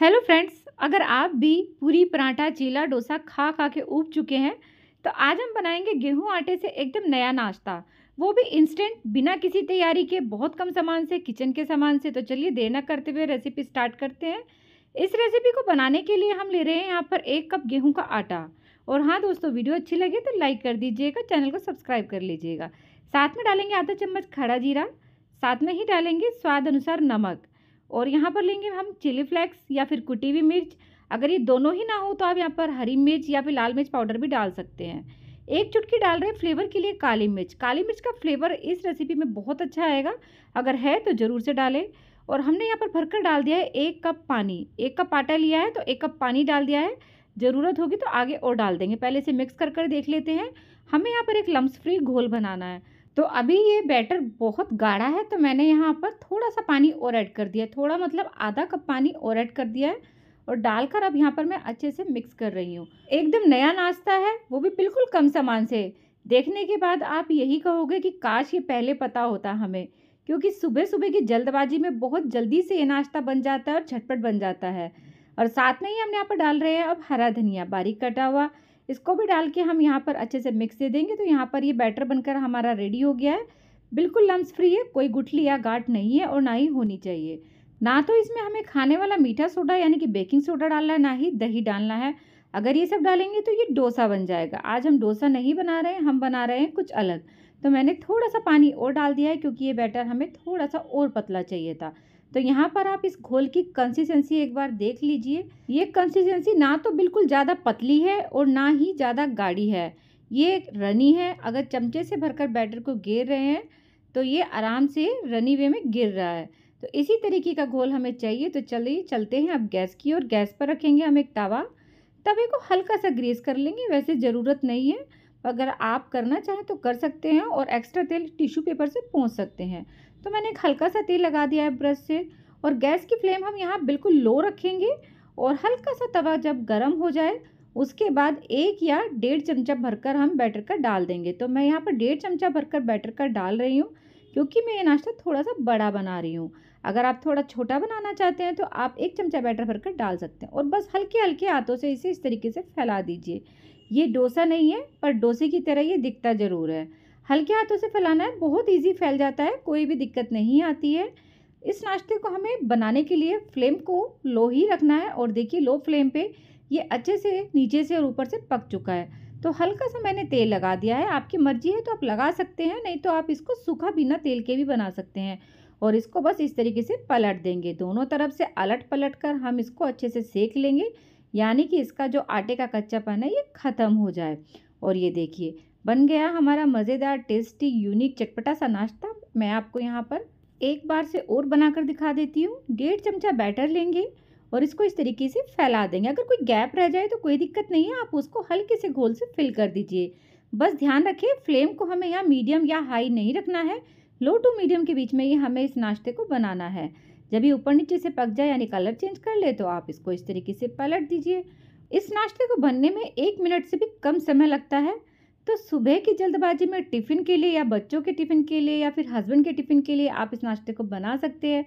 hello friends अगर आप भी पूरी पराठा चीला डोसा खा खा के ऊब चुके हैं तो आज हम बनाएंगे गेहूं आटे से एकदम नया नाश्ता वो भी इंस्टेंट बिना किसी तैयारी के बहुत कम सामान से किचन के सामान से तो चलिए देर न करते हुए रेसिपी स्टार्ट करते हैं इस रेसिपी को बनाने के लिए हम ले रहे हैं यहाँ पर एक कप गेहूँ का आटा और हाँ दोस्तों वीडियो अच्छी लगे तो लाइक कर दीजिएगा चैनल को सब्सक्राइब कर लीजिएगा साथ में डालेंगे आधा चम्मच खड़ा जीरा साथ में ही डालेंगे स्वाद अनुसार नमक और यहाँ पर लेंगे हम चिली फ्लेक्स या फिर कुटी हुई मिर्च अगर ये दोनों ही ना हो तो आप यहाँ पर हरी मिर्च या फिर लाल मिर्च पाउडर भी डाल सकते हैं एक चुटकी डाल रहे हैं फ्लेवर के लिए काली मिर्च काली मिर्च का फ्लेवर इस रेसिपी में बहुत अच्छा आएगा अगर है तो ज़रूर से डालें और हमने यहाँ पर भरकर डाल दिया है एक कप पानी एक कप आटा लिया है तो एक कप पानी डाल दिया है ज़रूरत होगी तो आगे और डाल देंगे पहले से मिक्स कर कर देख लेते हैं हमें यहाँ पर एक लम्स फ्री घोल बनाना है तो अभी ये बैटर बहुत गाढ़ा है तो मैंने यहाँ पर थोड़ा सा पानी और ऐड कर दिया थोड़ा मतलब आधा कप पानी और ऐड कर दिया है और डालकर अब यहाँ पर मैं अच्छे से मिक्स कर रही हूँ एकदम नया नाश्ता है वो भी बिल्कुल कम सामान से देखने के बाद आप यही कहोगे कि काश ये पहले पता होता हमें क्योंकि सुबह सुबह की जल्दबाजी में बहुत जल्दी से ये नाश्ता बन जाता है और झटपट बन जाता है और साथ में ही हमने यहाँ पर डाल रहे हैं अब हरा धनिया बारीक कटा हुआ इसको भी डाल के हम यहाँ पर अच्छे से मिक्स दे देंगे तो यहाँ पर ये बैटर बनकर हमारा रेडी हो गया है बिल्कुल लम्स फ्री है कोई गुठली या गाट नहीं है और ना ही होनी चाहिए ना तो इसमें हमें खाने वाला मीठा सोडा यानी कि बेकिंग सोडा डालना है ना ही दही डालना है अगर ये सब डालेंगे तो ये डोसा बन जाएगा आज हम डोसा नहीं बना रहे हैं हम बना रहे हैं कुछ अलग तो मैंने थोड़ा सा पानी और डाल दिया है क्योंकि ये बैटर हमें थोड़ा सा और पतला चाहिए था तो यहाँ पर आप इस घोल की कंसिस्टेंसी एक बार देख लीजिए ये कंसिस्टेंसी ना तो बिल्कुल ज़्यादा पतली है और ना ही ज़्यादा गाढ़ी है ये रनी है अगर चमचे से भरकर बैटर को घेर रहे हैं तो ये आराम से रनी वे में गिर रहा है तो इसी तरीके का घोल हमें चाहिए तो चलिए चलते हैं अब गैस की और गैस पर रखेंगे हम एक तवा तवे को हल्का सा ग्रेस कर लेंगे वैसे ज़रूरत नहीं है अगर आप करना चाहें तो कर सकते हैं और एक्स्ट्रा तेल टिश्यू पेपर से पहुँच सकते हैं तो मैंने एक हल्का सा तेल लगा दिया है ब्रश से और गैस की फ्लेम हम यहाँ बिल्कुल लो रखेंगे और हल्का सा तवा जब गर्म हो जाए उसके बाद एक या डेढ़ चमचा भरकर हम बैटर का डाल देंगे तो मैं यहाँ पर डेढ़ चमचा भरकर बैटर का डाल रही हूँ क्योंकि मैं ये नाश्ता थोड़ा सा बड़ा बना रही हूँ अगर आप थोड़ा छोटा बनाना चाहते हैं तो आप एक चमचा बैटर भरकर डाल सकते हैं और बस हल्के हल्के हाथों से इसे इस तरीके से फैला दीजिए ये डोसा नहीं है पर डोसे की तरह ये दिखता ज़रूर है हल्के हाथों से फैलाना है बहुत इजी फैल जाता है कोई भी दिक्कत नहीं आती है इस नाश्ते को हमें बनाने के लिए फ्लेम को लो ही रखना है और देखिए लो फ्लेम पे ये अच्छे से नीचे से और ऊपर से पक चुका है तो हल्का सा मैंने तेल लगा दिया है आपकी मर्जी है तो आप लगा सकते हैं नहीं तो आप इसको सूखा बिना तेल के भी बना सकते हैं और इसको बस इस तरीके से पलट देंगे दोनों तरफ से अलट पलट कर हम इसको अच्छे से सेक लेंगे यानी कि इसका जो आटे का कच्चापन है ये ख़त्म हो जाए और ये देखिए बन गया हमारा मज़ेदार टेस्टी यूनिक चटपटा सा नाश्ता मैं आपको यहाँ पर एक बार से और बनाकर दिखा देती हूँ डेढ़ चमचा बैटर लेंगे और इसको इस तरीके से फैला देंगे अगर कोई गैप रह जाए तो कोई दिक्कत नहीं है आप उसको हल्के से घोल से फिल कर दीजिए बस ध्यान रखिए फ्लेम को हमें यहाँ मीडियम या हाई नहीं रखना है लो टू मीडियम के बीच में ही हमें इस नाश्ते को बनाना है जब ये ऊपर नीचे से पक जाए यानी कलर चेंज कर ले तो आप इसको इस तरीके से पलट दीजिए इस नाश्ते को बनने में एक मिनट से भी कम समय लगता है तो सुबह की जल्दबाजी में टिफ़िन के लिए या बच्चों के टिफ़िन के लिए या फिर हस्बैंड के टिफ़िन के लिए आप इस नाश्ते को बना सकते हैं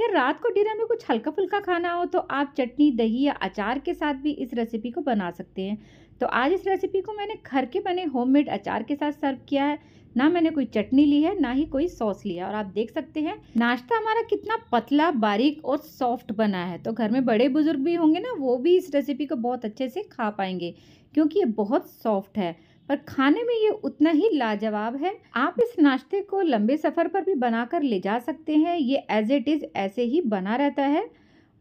या रात को डिनर में कुछ हल्का फुल्का खाना हो तो आप चटनी दही या अचार के साथ भी इस रेसिपी को बना सकते हैं तो आज इस रेसिपी को मैंने घर के बने होममेड अचार के साथ सर्व किया है ना मैंने कोई चटनी ली है ना ही कोई सॉस लिया और आप देख सकते हैं नाश्ता हमारा कितना पतला बारीक और सॉफ्ट बना है तो घर में बड़े बुजुर्ग भी होंगे ना वो भी इस रेसिपी को बहुत अच्छे से खा पाएंगे क्योंकि ये बहुत सॉफ्ट है पर खाने में ये उतना ही लाजवाब है आप इस नाश्ते को लंबे सफ़र पर भी बनाकर ले जा सकते हैं ये एज इट इज़ ऐसे ही बना रहता है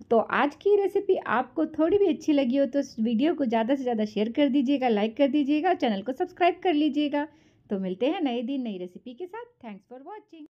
तो आज की रेसिपी आपको थोड़ी भी अच्छी लगी हो तो इस वीडियो को ज़्यादा से ज़्यादा शेयर कर दीजिएगा लाइक कर दीजिएगा चैनल को सब्सक्राइब कर लीजिएगा तो मिलते हैं नए दिन नई रेसिपी के साथ थैंक्स फॉर वॉचिंग